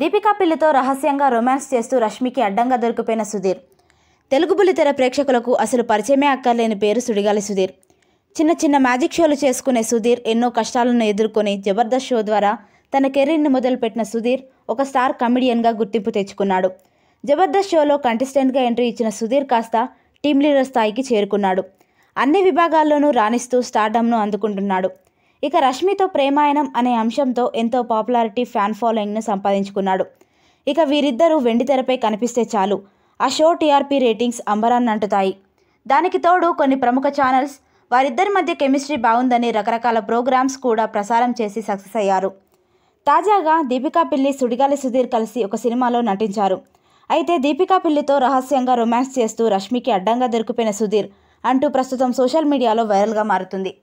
దీపికా పిల్లితో రహస్యంగా రొమాన్స్ చేస్తూ రష్మికి అడ్డంగా దొరికిపోయిన సుధీర్ తెలుగు బుల్లితెర ప్రేక్షకులకు అసలు పరిచయమే అక్కర్లేని పేరు సుడిగాలి సుధీర్ చిన్న చిన్న మ్యాజిక్ షోలు చేసుకునే సుధీర్ ఎన్నో కష్టాలను ఎదుర్కొని జబర్దస్త్ షో ద్వారా తన కెరీర్ను మొదలుపెట్టిన సుధీర్ ఒక స్టార్ కమెడియన్గా గుర్తింపు తెచ్చుకున్నాడు జబర్దస్త్ షోలో కంటెస్టెంట్గా ఎంట్రీ ఇచ్చిన సుధీర్ కాస్త టీం లీడర్ స్థాయికి చేరుకున్నాడు అన్ని విభాగాల్లోనూ రాణిస్తూ స్టార్డమ్ను అందుకుంటున్నాడు ఇక రష్మితో ప్రేమాయణం అనే అంశంతో ఎంతో పాపులారిటీ ఫ్యాన్ ఫాలోయింగ్ను సంపాదించుకున్నాడు ఇక వీరిద్దరూ వెండితెరపై కనిపిస్తే చాలు ఆ షో టీఆర్పీ రేటింగ్స్ అంబరాన్ని అంటుతాయి దానికి తోడు కొన్ని ప్రముఖ ఛానల్స్ వారిద్దరి మధ్య కెమిస్ట్రీ బాగుందని రకరకాల ప్రోగ్రామ్స్ కూడా ప్రసారం చేసి సక్సెస్ అయ్యారు తాజాగా దీపికా పిల్లి సుడిగాలి సుధీర్ కలిసి ఒక సినిమాలో నటించారు అయితే దీపికా పిల్లితో రహస్యంగా రొమాన్స్ చేస్తూ రష్మికి అడ్డంగా దొరికిపోయిన సుధీర్ అంటూ ప్రస్తుతం సోషల్ మీడియాలో వైరల్గా మారుతుంది